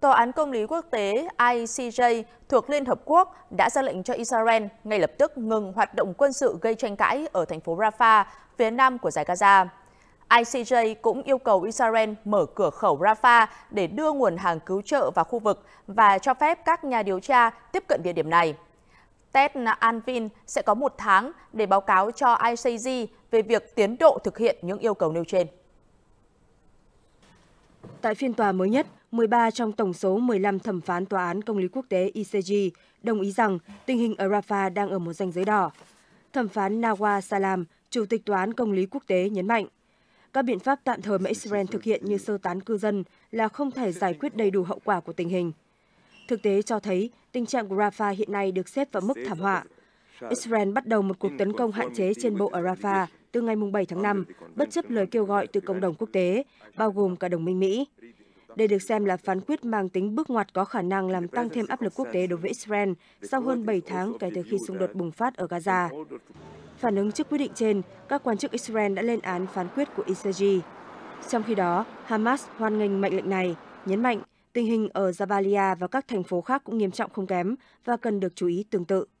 Tòa án Công lý Quốc tế ICJ thuộc Liên Hợp Quốc đã ra lệnh cho Israel ngay lập tức ngừng hoạt động quân sự gây tranh cãi ở thành phố Rafah, phía nam của giải Gaza. ICJ cũng yêu cầu Israel mở cửa khẩu Rafah để đưa nguồn hàng cứu trợ vào khu vực và cho phép các nhà điều tra tiếp cận địa điểm này. Ted Anvin sẽ có một tháng để báo cáo cho ICJ về việc tiến độ thực hiện những yêu cầu nêu trên. Tại phiên tòa mới nhất, 13 trong tổng số 15 thẩm phán Tòa án Công lý Quốc tế ICJ đồng ý rằng tình hình ở Rafah đang ở một ranh giới đỏ. Thẩm phán Nawa Salam, Chủ tịch Tòa án Công lý Quốc tế nhấn mạnh, các biện pháp tạm thời mà Israel thực hiện như sơ tán cư dân là không thể giải quyết đầy đủ hậu quả của tình hình. Thực tế cho thấy tình trạng của Rafah hiện nay được xếp vào mức thảm họa. Israel bắt đầu một cuộc tấn công hạn chế trên bộ ở Rafah từ ngày 7 tháng 5, bất chấp lời kêu gọi từ cộng đồng quốc tế, bao gồm cả đồng minh Mỹ. Đây được xem là phán quyết mang tính bước ngoặt có khả năng làm tăng thêm áp lực quốc tế đối với Israel sau hơn 7 tháng kể từ khi xung đột bùng phát ở Gaza. Phản ứng trước quyết định trên, các quan chức Israel đã lên án phán quyết của ICJ. Trong khi đó, Hamas hoan nghênh mệnh lệnh này, nhấn mạnh tình hình ở Jabalia và các thành phố khác cũng nghiêm trọng không kém và cần được chú ý tương tự.